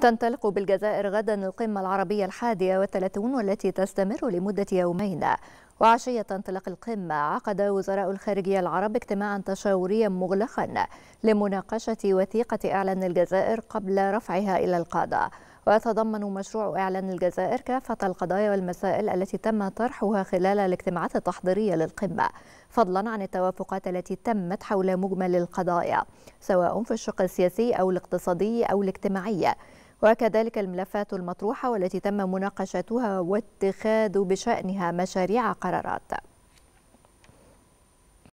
تنطلق بالجزائر غدا القمة العربية الحادية والثلاثون والتي تستمر لمدة يومين وعشية انطلاق القمة عقد وزراء الخارجية العرب اجتماعا تشاوريا مغلقا لمناقشة وثيقة إعلان الجزائر قبل رفعها إلى القادة ويتضمن مشروع إعلان الجزائر كافة القضايا والمسائل التي تم طرحها خلال الاجتماعات التحضيرية للقمة فضلا عن التوافقات التي تمت حول مجمل القضايا سواء في الشق السياسي أو الاقتصادي أو الاجتماعي وكذلك الملفات المطروحة والتي تم مناقشتها واتخاذ بشأنها مشاريع قرارات